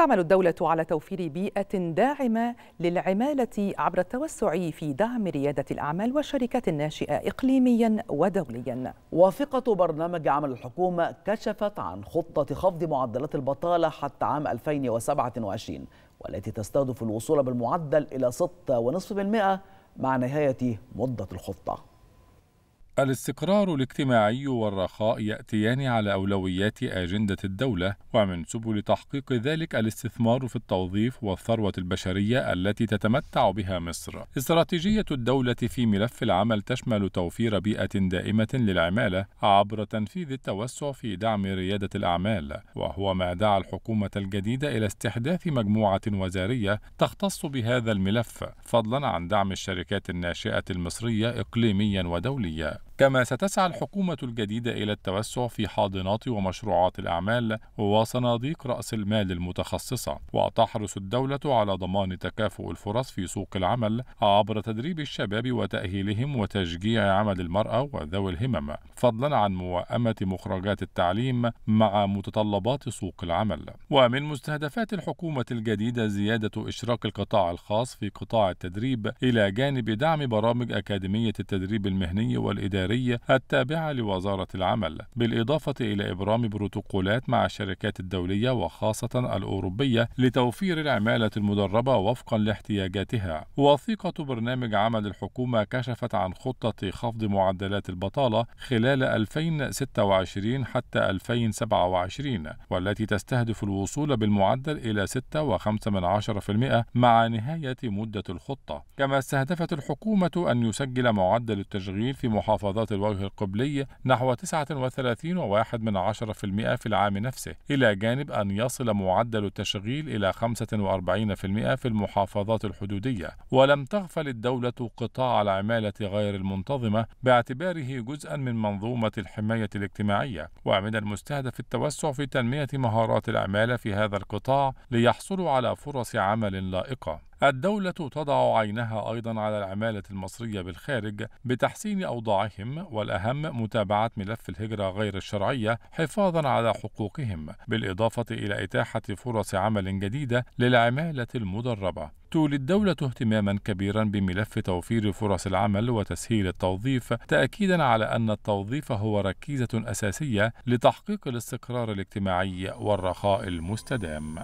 تعمل الدولة على توفير بيئة داعمة للعمالة عبر التوسع في دعم ريادة الأعمال والشركات الناشئة إقليميا ودوليا وثيقة برنامج عمل الحكومة كشفت عن خطة خفض معدلات البطالة حتى عام 2027 والتي تستهدف الوصول بالمعدل إلى 6.5% مع نهاية مدة الخطة الاستقرار الاجتماعي والرخاء يأتيان على أولويات أجندة الدولة، ومن سبل تحقيق ذلك الاستثمار في التوظيف والثروة البشرية التي تتمتع بها مصر. استراتيجية الدولة في ملف العمل تشمل توفير بيئة دائمة للعمالة عبر تنفيذ التوسع في دعم ريادة الأعمال، وهو ما دعا الحكومة الجديدة إلى استحداث مجموعة وزارية تختص بهذا الملف، فضلاً عن دعم الشركات الناشئة المصرية إقليمياً ودوليا. كما ستسعى الحكومة الجديدة إلى التوسع في حاضنات ومشروعات الأعمال وصناديق رأس المال المتخصصة وتحرص الدولة على ضمان تكافؤ الفرص في سوق العمل عبر تدريب الشباب وتأهيلهم وتشجيع عمل المرأة وذوي الهمم فضلا عن موائمة مخرجات التعليم مع متطلبات سوق العمل ومن مستهدفات الحكومة الجديدة زيادة إشراك القطاع الخاص في قطاع التدريب إلى جانب دعم برامج أكاديمية التدريب المهني والإداري الإدارية التابعة لوزارة العمل بالإضافة إلى إبرام بروتوكولات مع الشركات الدولية وخاصة الأوروبية لتوفير العمالة المدربة وفقا لاحتياجاتها وثيقة برنامج عمل الحكومة كشفت عن خطة خفض معدلات البطالة خلال 2026 حتى 2027 والتي تستهدف الوصول بالمعدل إلى 6.5% مع نهاية مدة الخطة كما استهدفت الحكومة أن يسجل معدل التشغيل في محافظات محافظات الوجه القبلي نحو 39.1% في العام نفسه إلى جانب أن يصل معدل التشغيل إلى 45% في المحافظات الحدودية ولم تغفل الدولة قطاع العمالة غير المنتظمة باعتباره جزءا من منظومة الحماية الاجتماعية ومن المستهدف التوسع في تنمية مهارات العمالة في هذا القطاع ليحصلوا على فرص عمل لائقة الدولة تضع عينها أيضا على العمالة المصرية بالخارج بتحسين أوضاعهم والأهم متابعة ملف الهجرة غير الشرعية حفاظا على حقوقهم بالإضافة إلى إتاحة فرص عمل جديدة للعمالة المدربة تولي الدولة اهتماما كبيرا بملف توفير فرص العمل وتسهيل التوظيف تأكيدا على أن التوظيف هو ركيزة أساسية لتحقيق الاستقرار الاجتماعي والرخاء المستدام